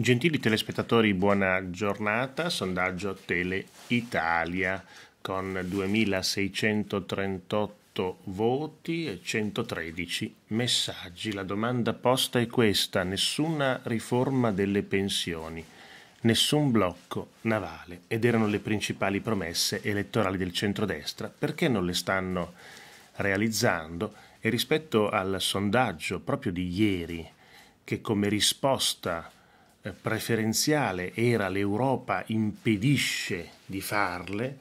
Gentili telespettatori, buona giornata. Sondaggio Tele Italia con 2638 voti e 113 messaggi. La domanda posta è questa: nessuna riforma delle pensioni, nessun blocco navale ed erano le principali promesse elettorali del centrodestra, perché non le stanno realizzando? E rispetto al sondaggio proprio di ieri che come risposta preferenziale era l'Europa impedisce di farle,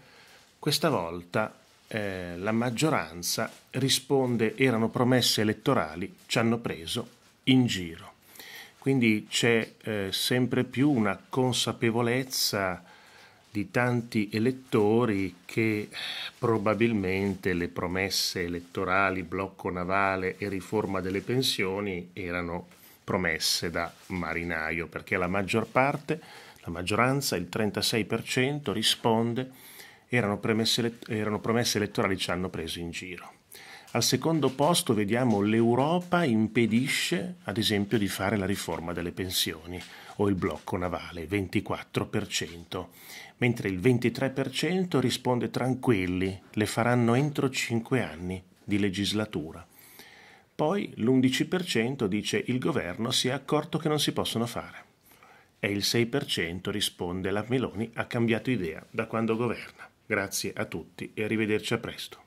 questa volta eh, la maggioranza risponde erano promesse elettorali, ci hanno preso in giro. Quindi c'è eh, sempre più una consapevolezza di tanti elettori che probabilmente le promesse elettorali, blocco navale e riforma delle pensioni erano promesse da marinaio, perché la maggior parte, la maggioranza, il 36% risponde erano promesse, erano promesse elettorali ci hanno preso in giro. Al secondo posto vediamo l'Europa impedisce, ad esempio, di fare la riforma delle pensioni o il blocco navale, 24%, mentre il 23% risponde tranquilli, le faranno entro 5 anni di legislatura. Poi l'11% dice il governo si è accorto che non si possono fare. E il 6% risponde la Meloni ha cambiato idea da quando governa. Grazie a tutti e arrivederci a presto.